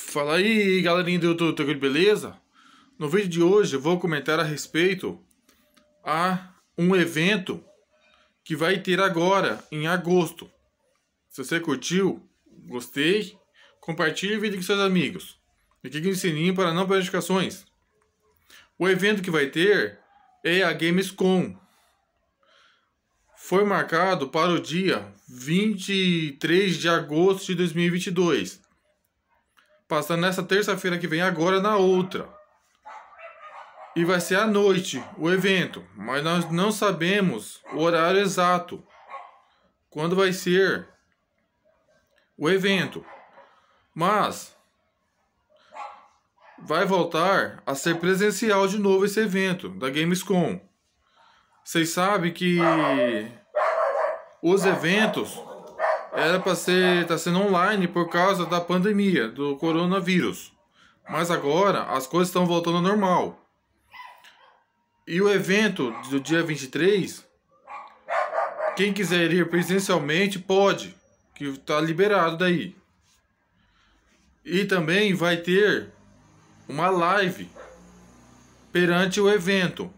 Fala aí galerinha do YouTube, tranquilo, tá beleza? No vídeo de hoje eu vou comentar a respeito a um evento que vai ter agora em agosto. Se você curtiu, gostei, compartilhe o vídeo com seus amigos e clique no sininho para não perder notificações. O evento que vai ter é a Gamescom. Foi marcado para o dia 23 de agosto de 2022 Passando nessa terça-feira que vem, agora na outra. E vai ser à noite o evento, mas nós não sabemos o horário exato. Quando vai ser o evento. Mas vai voltar a ser presencial de novo esse evento da Gamescom. Vocês sabem que os eventos era para ser tá sendo online por causa da pandemia do coronavírus. Mas agora as coisas estão voltando ao normal. E o evento do dia 23, quem quiser ir presencialmente pode, que está liberado daí. E também vai ter uma live perante o evento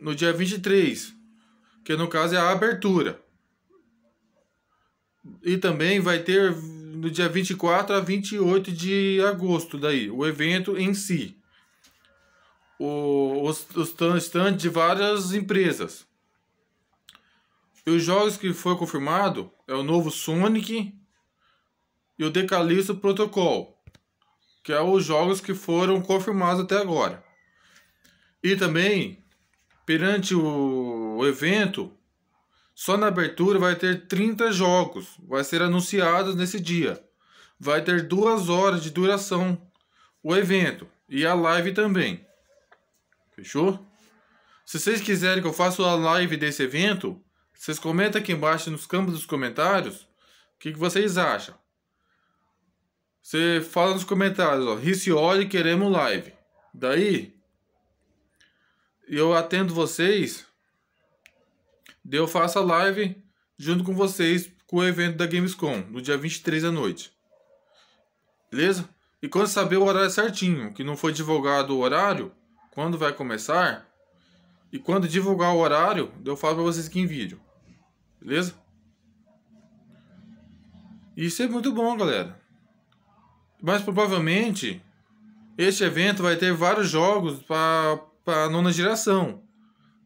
no dia 23, que no caso é a abertura. E também vai ter no dia 24 a 28 de agosto daí, o evento em si. O, os, stands de várias empresas. E os jogos que foi confirmado é o novo Sonic e o Decalisto Protocol, que é os jogos que foram confirmados até agora. E também, perante o evento, só na abertura vai ter 30 jogos, vai ser anunciados nesse dia. Vai ter duas horas de duração o evento e a live também. Fechou? Se vocês quiserem que eu faça a live desse evento, vocês comentem aqui embaixo nos campos dos comentários o que, que, vocês acham. Você fala nos comentários, ó, Ricioli queremos live. Daí, eu atendo vocês Daí eu faço a live junto com vocês com o evento da Gamescom, no dia 23 à noite. Beleza? E quando saber o horário certinho, que não foi divulgado o horário, quando vai começar, e quando divulgar o horário, eu falo para vocês aqui em vídeo. Beleza? Isso é muito bom, galera. Mas provavelmente, este evento vai ter vários jogos para a nona geração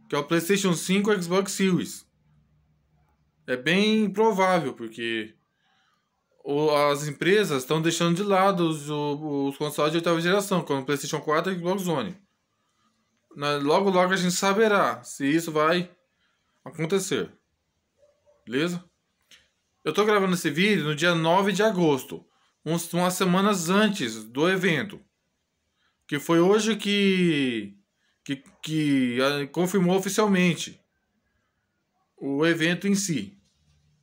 que é o PlayStation 5 e Xbox Series. É bem provável, porque as empresas estão deixando de lado os, os consoles de oitava geração, como o PlayStation 4 e o Xbox One. Logo, logo a gente saberá se isso vai acontecer. Beleza? Eu estou gravando esse vídeo no dia 9 de agosto, umas semanas antes do evento. Que foi hoje que que, que ah, confirmou oficialmente o evento em si.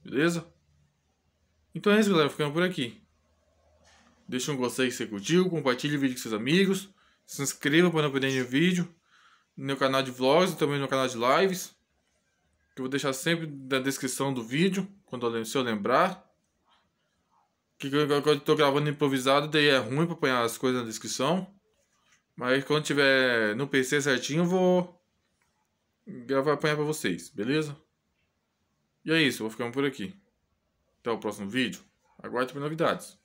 Beleza? Então é isso, galera. Ficando por aqui. Deixa um gostei se curtiu, compartilhe o vídeo com seus amigos, se inscreva para não perder nenhum vídeo no meu canal de vlogs e também no meu canal de lives. Que eu vou deixar sempre na descrição do vídeo, quando se eu lembrar. Que eu estou gravando improvisado, daí é ruim para apanhar as coisas na descrição. Mas quando tiver no PC certinho, eu vou gravar apanhar para vocês, beleza? E é isso, vou ficando por aqui. Até o próximo vídeo. Aguarde por novidades.